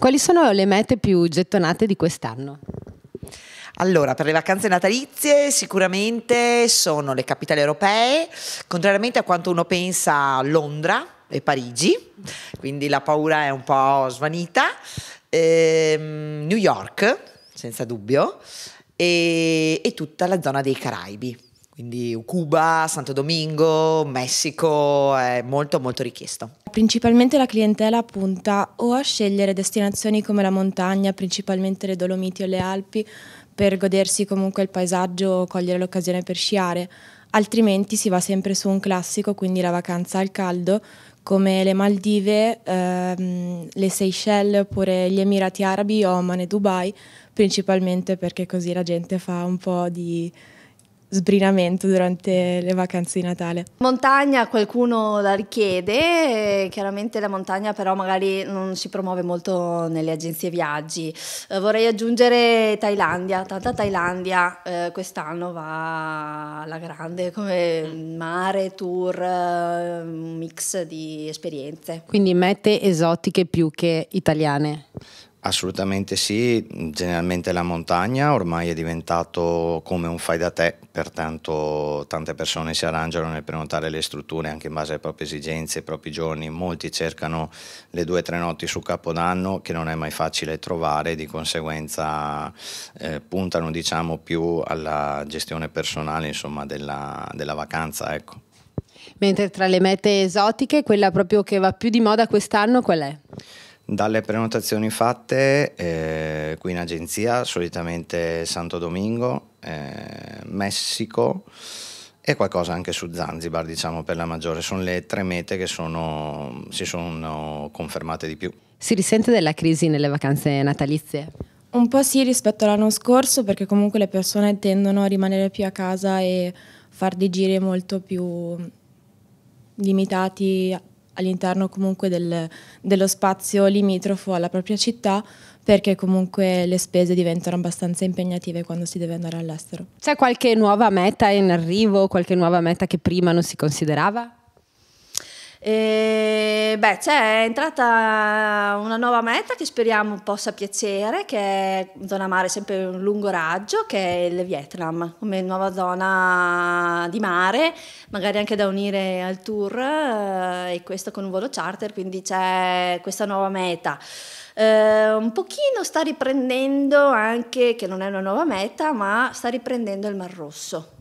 Quali sono le mete più gettonate di quest'anno? Allora, per le vacanze natalizie sicuramente sono le capitali europee, contrariamente a quanto uno pensa Londra e Parigi, quindi la paura è un po' svanita, ehm, New York, senza dubbio, e, e tutta la zona dei Caraibi. Quindi Cuba, Santo Domingo, Messico è molto molto richiesto. Principalmente la clientela punta o a scegliere destinazioni come la montagna, principalmente le Dolomiti o le Alpi, per godersi comunque il paesaggio o cogliere l'occasione per sciare, altrimenti si va sempre su un classico, quindi la vacanza al caldo, come le Maldive, ehm, le Seychelles oppure gli Emirati Arabi, Oman e Dubai, principalmente perché così la gente fa un po' di sbrinamento durante le vacanze di Natale. Montagna qualcuno la richiede, eh, chiaramente la montagna però magari non si promuove molto nelle agenzie viaggi. Eh, vorrei aggiungere Thailandia, tanta Thailandia eh, quest'anno va alla grande come mare, tour, eh, un mix di esperienze. Quindi mete esotiche più che italiane. Assolutamente sì, generalmente la montagna ormai è diventato come un fai da te, pertanto tante persone si arrangiano nel prenotare le strutture anche in base alle proprie esigenze, ai propri giorni, molti cercano le due o tre notti su Capodanno che non è mai facile trovare, di conseguenza eh, puntano diciamo, più alla gestione personale insomma, della, della vacanza. Ecco. Mentre tra le mete esotiche quella proprio che va più di moda quest'anno qual è? Dalle prenotazioni fatte eh, qui in agenzia, solitamente Santo Domingo, eh, Messico e qualcosa anche su Zanzibar, diciamo per la maggiore, sono le tre mete che sono, si sono confermate di più. Si risente della crisi nelle vacanze natalizie? Un po' sì rispetto all'anno scorso perché comunque le persone tendono a rimanere più a casa e far dei giri molto più limitati all'interno comunque del, dello spazio limitrofo alla propria città perché comunque le spese diventano abbastanza impegnative quando si deve andare all'estero. C'è qualche nuova meta in arrivo, qualche nuova meta che prima non si considerava? E, beh, c'è entrata una nuova meta che speriamo possa piacere, che è zona mare sempre un lungo raggio, che è il Vietnam, come nuova zona di mare, magari anche da unire al tour eh, e questo con un volo charter, quindi c'è questa nuova meta. Eh, un pochino sta riprendendo anche, che non è una nuova meta, ma sta riprendendo il Mar Rosso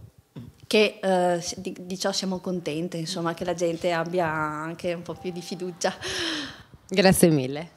che eh, di, di, ciò siamo contente, insomma, che la gente abbia anche un po' più di fiducia. Grazie mille.